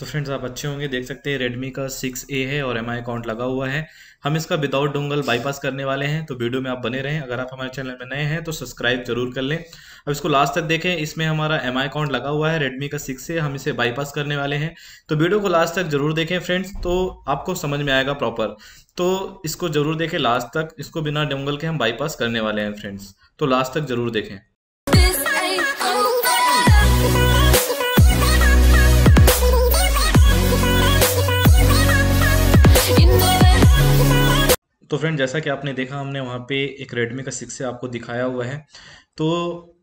तो फ्रेंड्स आप अच्छे होंगे देख सकते हैं रेडमी का सिक्स ए है और एम आई अकाउंट लगा हुआ है हम इसका विदाउट डोंगल बाईपास करने वाले हैं तो वीडियो में आप बने रहें अगर आप हमारे चैनल में नए हैं तो सब्सक्राइब जरूर कर लें अब इसको लास्ट तक देखें इसमें हमारा एम आई अकाउंट लगा हुआ है रेडमी का सिक्स ए हम इसे बाईपास करने वाले हैं तो वीडियो को लास्ट तक जरूर देखें फ्रेंड्स तो आपको समझ में आएगा प्रॉपर तो इसको जरूर देखें लास्ट तक इसको बिना डोंगल के हम बाईपास करने वाले हैं फ्रेंड्स तो लास्ट तक जरूर देखें तो फ्रेंड जैसा कि आपने देखा हमने वहाँ पे एक रेडमी का सिक्स आपको दिखाया हुआ है तो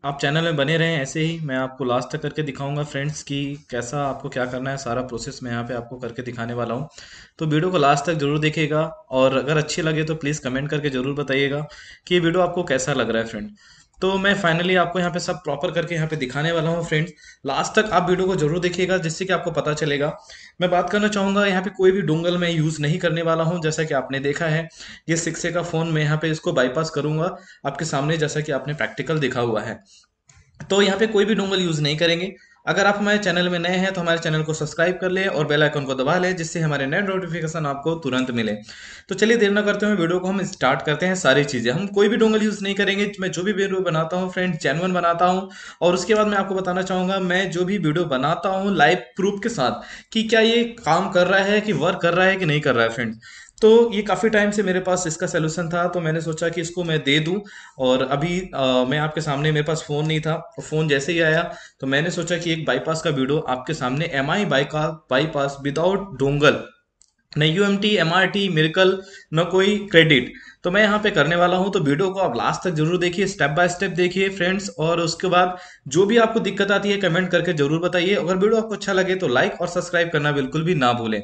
आप चैनल में बने रहें ऐसे ही मैं आपको लास्ट तक करके दिखाऊंगा फ्रेंड्स कि कैसा आपको क्या करना है सारा प्रोसेस मैं यहाँ पे आपको करके दिखाने वाला हूँ तो वीडियो को लास्ट तक जरूर देखिएगा और अगर अच्छी लगे तो प्लीज़ कमेंट करके ज़रूर बताइएगा कि ये वीडियो आपको कैसा लग रहा है फ्रेंड तो मैं फाइनली आपको यहाँ पे सब प्रॉपर करके यहाँ पे दिखाने वाला हूँ फ्रेंड्स लास्ट तक आप वीडियो को जरूर देखिएगा जिससे कि आपको पता चलेगा मैं बात करना चाहूंगा यहाँ पे कोई भी डोंगल मैं यूज़ नहीं करने वाला हूँ जैसा कि आपने देखा है ये सिक्से का फ़ोन मैं यहाँ पे इसको बाईपास करूंगा आपके सामने जैसा कि आपने प्रैक्टिकल देखा हुआ है तो यहाँ पे कोई भी डोंगल यूज़ नहीं करेंगे अगर आप हमारे चैनल में नए हैं तो हमारे चैनल को सब्सक्राइब कर लें और बेल आइकन को दबा लें जिससे हमारे नए नोटिफिकेशन आपको तुरंत मिले तो चलिए देर न करते हुए वीडियो को हम स्टार्ट करते हैं सारी चीज़ें हम कोई भी डोंगल यूज़ नहीं करेंगे मैं जो भी वीडियो बनाता हूँ फ्रेंड जेनवन बनाता हूँ और उसके बाद मैं आपको बताना चाहूंगा मैं जो भी वीडियो बनाता हूँ लाइव प्रूफ के साथ कि क्या ये काम कर रहा है कि वर्क कर रहा है कि नहीं कर रहा है फ्रेंड तो ये काफ़ी टाइम से मेरे पास इसका सोल्यूशन था तो मैंने सोचा कि इसको मैं दे दूं और अभी आ, मैं आपके सामने मेरे पास फ़ोन नहीं था और फ़ोन जैसे ही आया तो मैंने सोचा कि एक बाईपास का वीडियो आपके सामने M I by bypass without dongle न U M T M R T miracle न कोई क्रेडिट तो मैं यहाँ पे करने वाला हूँ तो वीडियो को आप लास्ट तक जरूर देखिए स्टेप बाय स्टेप देखिए फ्रेंड्स और उसके बाद जो भी आपको दिक्कत आती है कमेंट करके जरूर बताइए अगर वीडियो आपको अच्छा लगे तो लाइक और सब्सक्राइब करना बिल्कुल भी ना भूलें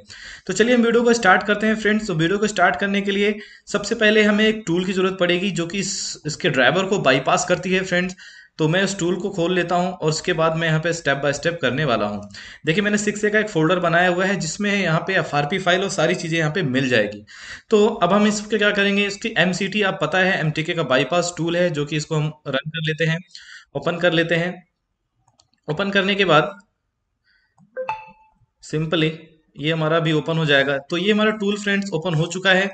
तो चलिए हम वीडियो को स्टार्ट करते हैं फ्रेंड्स तो वीडियो को स्टार्ट करने के लिए सबसे पहले हमें एक टूल की जरूरत पड़ेगी जो कि इसके ड्राइवर को बाईपास करती है फ्रेंड्स तो मैं उस टूल को खोल लेता हूँ और उसके बाद मैं यहां पे स्टेप बाय स्टेप करने वाला हूं देखिए मैंने सिक्स ए का एक फोल्डर बनाया हुआ है जिसमें यहाँ पे एफ फाइल और सारी चीज़ें यहाँ पे मिल जाएगी तो अब हम इसके क्या करेंगे इसकी एम आप पता है एम का बाईपास टूल है जो कि इसको हम रन कर लेते हैं ओपन कर लेते हैं ओपन करने के बाद सिंपली ये हमारा भी ओपन हो जाएगा तो ये हमारा टूल फ्रेंड्स ओपन हो चुका है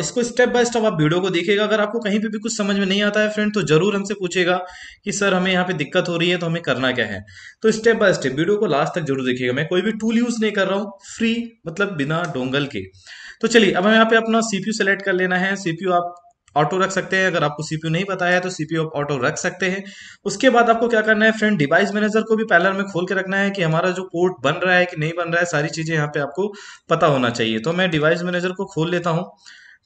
इसको स्टेप बाय स्टेप आप वीडियो को देखेगा अगर आपको कहीं पे भी कुछ समझ में नहीं आता है फ्रेंड तो जरूर हमसे पूछेगा कि सर हमें यहाँ पे दिक्कत हो रही है तो हमें करना क्या है तो स्टेप बाय स्टेप वीडियो को लास्ट तक जरूर देखिएगा मैं कोई भी टूल यूज नहीं कर रहा हूँ फ्री मतलब बिना डोंगल के तो चलिए अब हम यहाँ पे अपना सीपीयू सेलेक्ट कर लेना है सीपीयू आप ऑटो रख सकते हैं अगर आपको सीपीयू नहीं पता है तो सीपीयू आप ऑटो रख सकते हैं उसके बाद आपको क्या करना है फ्रेंड डिवाइस मैनेजर को भी पैलर में खोल के रखना है कि हमारा जो पोर्ट बन रहा है कि नहीं बन रहा है सारी चीजें यहाँ पे आपको पता होना चाहिए तो मैं डिवाइस मैनेजर को खोल लेता हूँ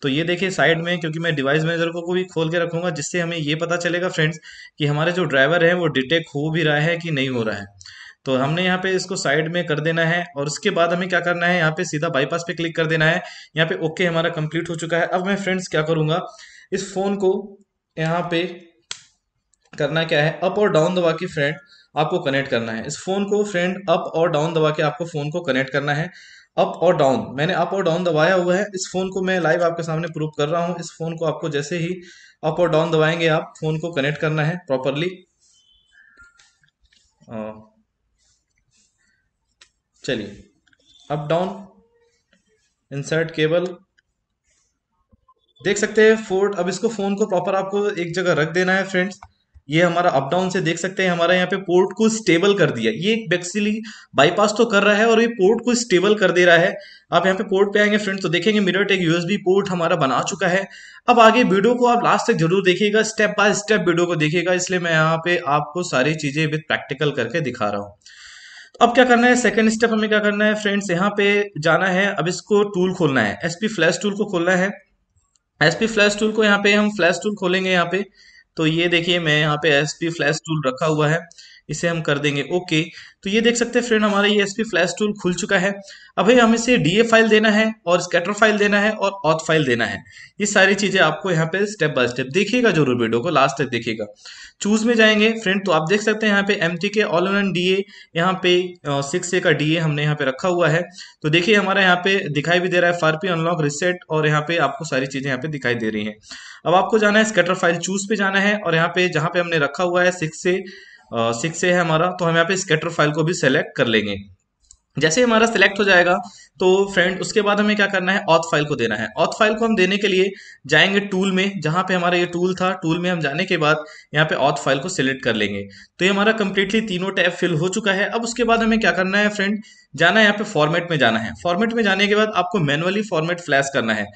तो ये देखिए साइड में क्योंकि मैं डिवाइस मैनेजर को, को भी खोल के रखूंगा जिससे हमें ये पता चलेगा फ्रेंड्स कि हमारे जो ड्राइवर है वो डिटेक्ट हो भी रहा है कि नहीं हो रहा है तो हमने यहाँ पे इसको साइड में कर देना है और उसके बाद हमें क्या करना है यहाँ पे सीधा बाईपास पे क्लिक कर देना है यहाँ पे ओके हमारा कंप्लीट हो चुका है अब मैं फ्रेंड्स क्या करूंगा इस फ़ोन को यहाँ पे करना क्या है अप और डाउन दबा के फ्रेंड आपको कनेक्ट करना है इस फ़ोन को फ्रेंड अप और डाउन दबा के आपको फ़ोन को कनेक्ट करना है अप और डाउन मैंने अप और डाउन दबाया हुआ है इस फ़ोन को मैं लाइव आपके सामने प्रूव कर रहा हूँ इस फ़ोन को आपको जैसे ही अप और डाउन दबाएंगे आप फ़ोन को कनेक्ट करना है प्रॉपरली चलिए अप डाउन इंसर्ट केबल देख सकते हैं फोर्ट अब इसको फोन को प्रॉपर आपको एक जगह रख देना है फ्रेंड्स ये हमारा अप डाउन से देख सकते हैं हमारा यहाँ पे पोर्ट को स्टेबल कर दिया ये बेसिकली बाईपास तो कर रहा है और ये पोर्ट को स्टेबल कर दे रहा है आप यहाँ पे पोर्ट पे आएंगे फ्रेंड्स तो देखेंगे मिरर टेक यूएसबी पोर्ट हमारा बना चुका है अब आगे वीडियो को आप लास्ट तक जरूर देखिएगा स्टेप बाय स्टेप वीडियो को देखिएगा इसलिए मैं यहाँ पे आपको सारी चीजें विद प्रैक्टिकल करके दिखा रहा हूँ तो अब क्या करना है सेकंड स्टेप हमें क्या करना है फ्रेंड्स यहाँ पे जाना है अब इसको टूल खोलना है एसपी फ्लैश टूल को खोलना है एस पी फ्लैश टूल को यहाँ पे हम फ्लैश टूल खोलेंगे यहाँ पे तो ये देखिए मैं यहाँ पे एस पी फ्लैश टूल रखा हुआ है इसे हम कर देंगे ओके तो ये देख सकते हैं फ्रेंड हमारा ये एस पी फ्लैश टूल खुल चुका है अब भाई हमें इसे डी फाइल देना है और स्कैटर फाइल देना है और ऑथ फाइल देना है ये सारी चीज़ें आपको यहाँ पे स्टेप बाय स्टेप देखिएगा जरूर वीडियो को लास्ट तक देखिएगा चूज में जाएंगे फ्रेंड तो आप देख सकते हैं यहाँ पे M T K all N D A यहाँ पे सिक्स ए का डी ए हमने यहाँ पे रखा हुआ है तो देखिए हमारा यहाँ पे दिखाई भी दे रहा है फार पी अनलॉक रिसेट और यहाँ पे आपको सारी चीज़ें यहाँ पे दिखाई दे रही है अब आपको जाना है स्कैटर फाइल चूज पे जाना है और यहाँ पे जहाँ पे हमने रखा हुआ है सिक्स से सिक्स ए है हमारा तो हम यहाँ पे स्केटर फाइल को भी सेलेक्ट कर लेंगे जैसे हमारा सिलेक्ट हो जाएगा तो फ्रेंड उसके बाद हमें क्या करना है ऑथ फाइल को देना है ऑथ फाइल को हम देने के लिए जाएंगे टूल में जहां पे हमारा ये टूल था टूल में हम जाने के बाद यहाँ पे ऑथ फाइल को सिलेक्ट कर लेंगे तो ये हमारा कंप्लीटली तीनों टैब फिल हो चुका है अब उसके बाद हमें क्या करना है फ्रेंड जाना है यहाँ पे फॉर्मेट में जाना है फॉर्मेट में जाने के बाद आपको मैनुअली फॉर्मेट फ्लैश करना है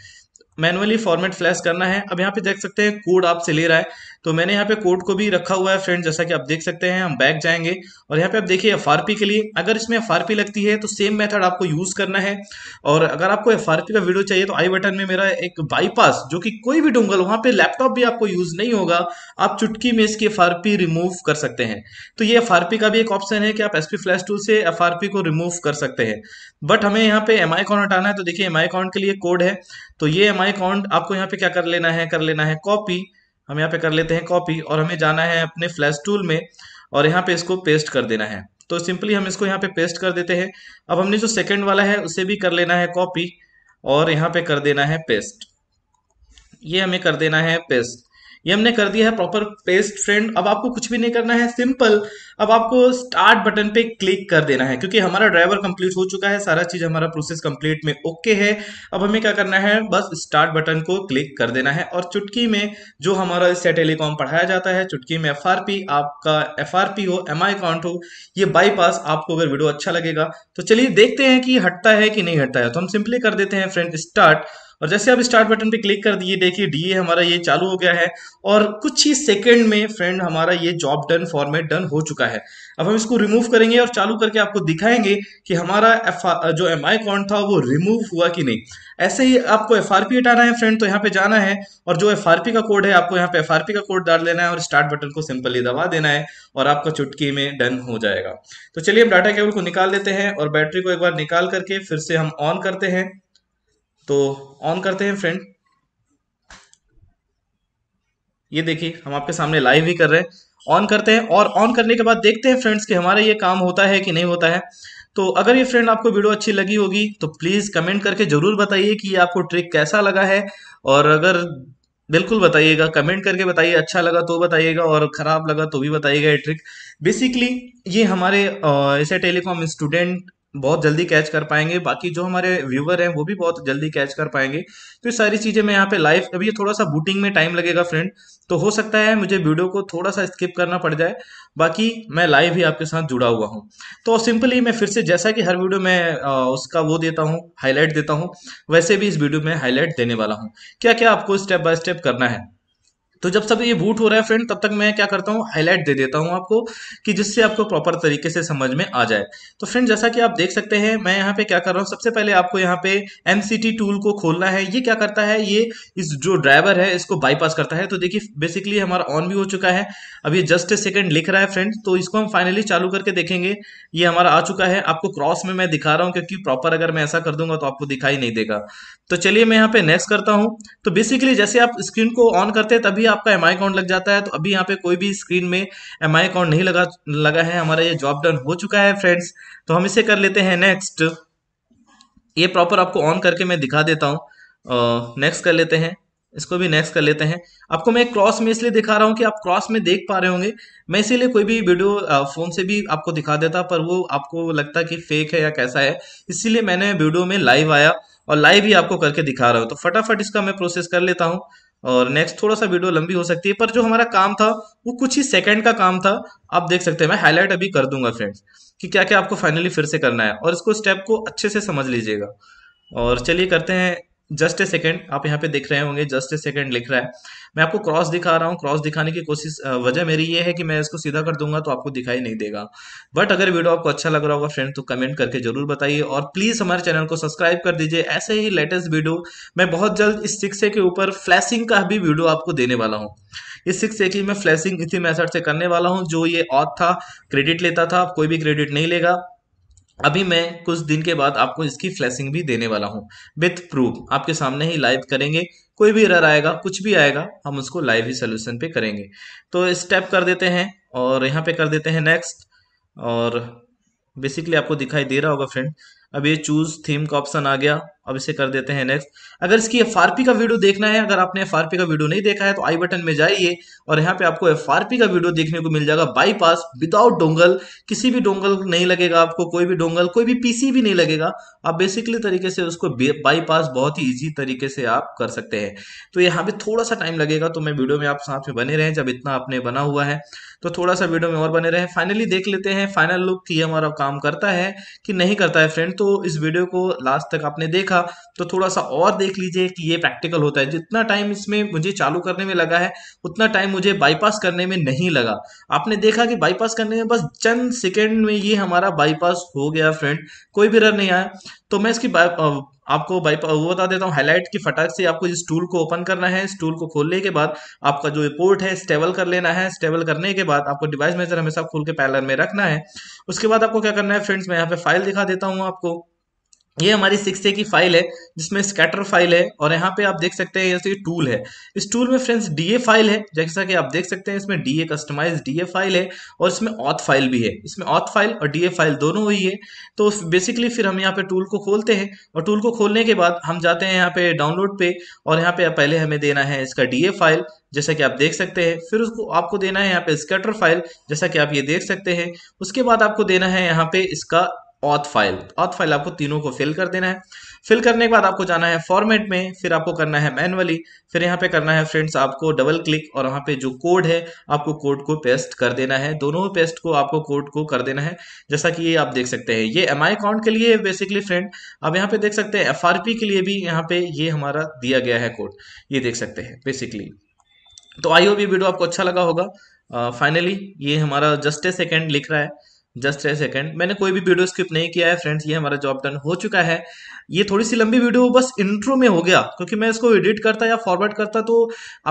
मैनुअली फॉर्मेट फ्लैश करना है अब यहाँ पे देख सकते हैं कोड आपसे ले रहा है तो मैंने यहाँ पे कोड को भी रखा हुआ है फ्रेंड जैसा कि आप देख सकते हैं हम बैक जाएंगे और यहाँ पे आप देखिए एफ के लिए अगर इसमें एफ लगती है तो सेम मेथड आपको यूज करना है और अगर आपको एफ का वीडियो चाहिए तो आई बटन में मेरा एक बाईपास जो कि कोई भी डोंगल वहां पे लैपटॉप भी आपको यूज नहीं होगा आप चुटकी में इसकी एफ रिमूव कर सकते हैं तो ये एफ का भी एक ऑप्शन है कि आप एस फ्लैश टूल से एफ को रिमूव कर सकते हैं बट हमें यहाँ पे एम आई अकाउंट हटाना है तो देखिए एम आई अकाउंट के लिए कोड है तो ये एम आई अकाउंट आपको यहाँ पे क्या कर लेना है कर लेना है कॉपी हम यहाँ पे कर लेते हैं कॉपी और हमें जाना है अपने फ्लैश टूल में और यहाँ पे इसको पेस्ट कर देना है तो सिंपली हम इसको यहाँ पे पेस्ट कर देते हैं अब हमने जो सेकंड वाला है उसे भी कर लेना है कॉपी और यहाँ पे कर देना है पेस्ट ये हमें कर देना है पेस्ट ये हमने कर दिया है प्रॉपर पेस्ट फ्रेंड अब आपको कुछ भी नहीं करना है सिंपल अब आपको स्टार्ट बटन पे क्लिक कर देना है क्योंकि हमारा ड्राइवर कंप्लीट हो चुका है सारा चीज हमारा प्रोसेस कंप्लीट में ओके है अब हमें क्या करना है बस स्टार्ट बटन को क्लिक कर देना है और चुटकी में जो हमारा इससे टेलीकॉम पढ़ाया जाता है चुटकी में एफ आपका एफ हो एम अकाउंट हो ये बाईपास आपको अगर वीडियो अच्छा लगेगा तो चलिए देखते हैं कि हटता है कि नहीं हटता है तो हम सिंपली कर देते हैं फ्रेंड स्टार्ट और जैसे आप स्टार्ट बटन पे क्लिक कर दिए देखिए डी हमारा ये चालू हो गया है और कुछ ही सेकेंड में फ्रेंड हमारा ये जॉब डन फॉर्मेट डन हो चुका है अब हम इसको रिमूव करेंगे और चालू करके आपको दिखाएंगे कि हमारा जो एम आई अकाउंट था वो रिमूव हुआ कि नहीं ऐसे ही आपको एफ आर पी हटाना है फ्रेंड तो यहाँ पे जाना है और जो एफ आर पी का कोड है आपको यहाँ पे एफ आर पी का कोड डाल देना है और स्टार्ट बटन को सिंपली दबा देना है और आपका चुटकी में डन हो जाएगा तो चलिए हम डाटा केबल को निकाल देते हैं और बैटरी को एक बार निकाल करके फिर से हम ऑन करते हैं तो ऑन करते हैं फ्रेंड ये देखिए हम आपके सामने लाइव भी कर रहे हैं ऑन करते हैं और ऑन करने के बाद देखते हैं फ्रेंड्स कि हमारा ये काम होता है कि नहीं होता है तो अगर ये फ्रेंड आपको वीडियो अच्छी लगी होगी तो प्लीज़ कमेंट करके ज़रूर बताइए कि ये आपको ट्रिक कैसा लगा है और अगर बिल्कुल बताइएगा कमेंट करके बताइए अच्छा लगा तो बताइएगा और ख़राब लगा तो भी बताइएगा ये ट्रिक बेसिकली ये हमारे ऐसे टेलीकॉम स्टूडेंट बहुत जल्दी कैच कर पाएंगे बाकी जो हमारे व्यूवर हैं वो भी बहुत जल्दी कैच कर पाएंगे तो ये सारी चीज़ें मैं यहाँ पे लाइव अभी थोड़ा सा बूटिंग में टाइम लगेगा फ्रेंड तो हो सकता है मुझे वीडियो को थोड़ा सा स्किप करना पड़ जाए बाकी मैं लाइव ही आपके साथ जुड़ा हुआ हूँ तो सिंपली मैं फिर से जैसा कि हर वीडियो में उसका वो देता हूँ हाईलाइट देता हूँ वैसे भी इस वीडियो में हाईलाइट देने वाला हूँ क्या क्या आपको स्टेप बाय स्टेप करना है तो जब सब ये बूट हो रहा है फ्रेंड तब तक मैं क्या करता हूँ हाईलाइट दे देता हूँ आपको कि जिससे आपको प्रॉपर तरीके से समझ में आ जाए तो फ्रेंड जैसा कि आप देख सकते हैं मैं यहाँ पे क्या कर रहा हूँ सबसे पहले आपको यहाँ पे एम टूल को खोलना है ये क्या करता है ये इस जो ड्राइवर है इसको बाईपास करता है तो देखिए बेसिकली हमारा ऑन भी हो चुका है अब ये जस्ट ए सेकेंड लिख रहा है फ्रेंड तो इसको हम फाइनली चालू करके देखेंगे ये हमारा आ चुका है आपको क्रॉस में मैं दिखा रहा हूँ क्योंकि प्रॉपर अगर मैं ऐसा कर दूंगा तो आपको दिखाई नहीं देगा तो चलिए मैं यहाँ पे नेक्स्ट करता हूँ तो बेसिकली जैसे आप स्क्रीन को ऑन करते हैं तभी भी आपका एम आई अकाउंट लग जाता है तो अभी यहाँ पे कोई भी स्क्रीन में एम आई अकाउंट नहीं लगा लगा है हमारा ये जॉब डन हो चुका है फ्रेंड्स तो हम इसे कर लेते हैं नेक्स्ट ये प्रॉपर आपको ऑन करके मैं दिखा देता हूँ नेक्स्ट कर लेते हैं इसको भी नेक्स्ट कर लेते हैं आपको मैं क्रॉस में इसलिए दिखा रहा हूँ कि आप क्रॉस में देख पा रहे होंगे मैं इसीलिए कोई भी वीडियो फोन से भी आपको दिखा देता पर वो आपको लगता कि फेक है या कैसा है इसीलिए मैंने वीडियो में लाइव आया और लाइव ही आपको करके दिखा रहा हूँ तो फटाफट इसका मैं प्रोसेस कर लेता हूँ और नेक्स्ट थोड़ा सा वीडियो लंबी हो सकती है पर जो हमारा काम था वो कुछ ही सेकंड का काम था आप देख सकते हैं मैं हाईलाइट अभी कर दूंगा फ्रेंड्स कि क्या क्या आपको फाइनली फिर से करना है और इसको स्टेप को अच्छे से समझ लीजिएगा और चलिए करते हैं जस्ट ए सेकेंड आप यहाँ पे देख रहे होंगे जस्ट ए सेकेंड लिख रहा है मैं आपको क्रॉस दिखा रहा हूँ क्रॉस दिखाने की कोशिश वजह मेरी ये है कि मैं इसको सीधा कर दूंगा तो आपको दिखाई नहीं देगा बट अगर वीडियो आपको अच्छा लग रहा होगा फ्रेंड तो कमेंट करके जरूर बताइए और प्लीज हमारे चैनल को सब्सक्राइब कर दीजिए ऐसे ही लेटेस्ट वीडियो मैं बहुत जल्द इस सिक्से के ऊपर फ्लैशिंग का भी वीडियो आपको देने वाला हूँ इस सिक्स ए की मैं फ्लैशिंग इसी मेथड से करने वाला हूँ जो ये ऑथ था क्रेडिट लेता था कोई भी क्रेडिट नहीं लेगा अभी मैं कुछ दिन के बाद आपको इसकी फ्लैशिंग भी देने वाला हूँ विथ प्रूफ आपके सामने ही लाइव करेंगे कोई भी एरर आएगा कुछ भी आएगा हम उसको लाइव ही सोल्यूशन पे करेंगे तो स्टेप कर देते हैं और यहाँ पे कर देते हैं नेक्स्ट और बेसिकली आपको दिखाई दे रहा होगा फ्रेंड अब ये चूज थीम का ऑप्शन आ गया अब इसे कर देते हैं नेक्स्ट अगर इसकी एफ का वीडियो देखना है अगर आपने एफ का वीडियो नहीं देखा है तो आई बटन में जाइए और यहाँ पे आपको एफ का वीडियो देखने को मिल जाएगा बाईपास विदाउट डोंगल किसी भी डोंगल नहीं लगेगा आपको कोई भी डोंगल कोई भी पीसी भी नहीं लगेगा आप बेसिकली तरीके से उसको बाईपास बहुत ही ईजी तरीके से आप कर सकते हैं तो यहाँ पे थोड़ा सा टाइम लगेगा तो मैं वीडियो में आप साथ में बने रहे जब इतना आपने बना हुआ है तो थोड़ा सा वीडियो में और बने रहे फाइनली देख लेते हैं फाइनल लुक की हमारा काम करता है कि नहीं करता है फ्रेंड तो इस वीडियो को लास्ट तक आपने देखा देखा तो थोड़ा सा और देख लीजिए कि ये प्रैक्टिकल होता है जितना टाइम इसमें मुझे चालू करने में लगा है उतना टाइम मुझे बाईपास करने में नहीं लगा आपने देखा कि बाईपास करने में बस चंद सेकेंड में ये हमारा बाईपास हो गया फ्रेंड कोई भी रर नहीं आया तो मैं इसकी आपको बाई वो बता देता हूँ हाईलाइट की फटाक से आपको इस टूल को ओपन करना है इस टूल को खोलने के बाद आपका जो रिपोर्ट है स्टेबल कर लेना है स्टेबल करने के बाद आपको डिवाइस मेजर हमेशा खोल के पैलर में रखना है उसके बाद आपको क्या करना है फ्रेंड्स मैं यहाँ पे फाइल दिखा देता हूँ आपको ये हमारी सिक्स ए की फाइल है जिसमें स्कैटर फाइल है और यहाँ पे आप देख सकते हैं ये टूल तो है इस टूल में फ्रेंड्स डीए फाइल है जैसा कि आप देख सकते हैं इसमें डीए कस्टमाइज डीए फाइल है और इसमें ऑथ फाइल भी है इसमें ऑथ फाइल और डीए फाइल दोनों हुई है तो बेसिकली फिर हम यहाँ पे टूल को खोलते हैं और टूल को खोलने के बाद हम जाते हैं यहाँ पे डाउनलोड पे और यहाँ पे पहले हमें देना है इसका डीए फाइल जैसा कि आप देख सकते हैं फिर उसको आपको देना है यहाँ पे स्कैटर फाइल जैसा कि आप ये देख सकते हैं उसके बाद आपको देना है यहाँ पे इसका ऑथ फाइल ऑथ फाइल आपको तीनों को फिल कर देना है फिल करने के बाद आपको जाना है फॉर्मेट में फिर आपको करना है मैनुअली फिर यहाँ पे करना है फ्रेंड्स आपको डबल क्लिक और वहां पे जो कोड है आपको कोड को पेस्ट कर देना है दोनों पेस्ट को आपको कोड को कर देना है जैसा कि ये आप देख सकते हैं ये एम आई अकाउंट के लिए बेसिकली फ्रेंड आप यहाँ पे देख सकते हैं एफ आर पी के लिए भी यहाँ पे ये हमारा दिया गया है कोड ये देख सकते हैं बेसिकली तो आई होप ये वीडियो आपको अच्छा लगा होगा फाइनली uh, ये हमारा जस्ट ए सेकेंड लिख रहा है जस्ट ए सेकेंड मैंने कोई भी वीडियो स्किप नहीं किया है फ्रेंड्स ये हमारा जॉब डन हो चुका है ये थोड़ी सी लंबी वीडियो बस इंट्रो में हो गया क्योंकि मैं इसको एडिट करता या फॉरवर्ड करता तो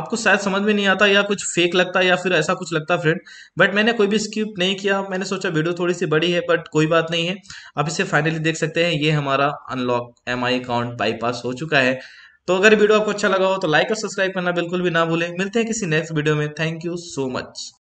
आपको शायद समझ में नहीं आता या कुछ फेक लगता या फिर ऐसा कुछ लगता फ्रेंड बट मैंने कोई भी स्किप नहीं किया मैंने सोचा वीडियो थोड़ी सी बड़ी है बट कोई बात नहीं है आप इसे फाइनली देख सकते हैं ये हमारा अनलॉक एम अकाउंट बाईपास हो चुका है तो अगर वीडियो आपको अच्छा लगा हो तो लाइक और सब्सक्राइब करना बिल्कुल भी ना भूलें मिलते हैं किसी नेक्स्ट वीडियो में थैंक यू सो मच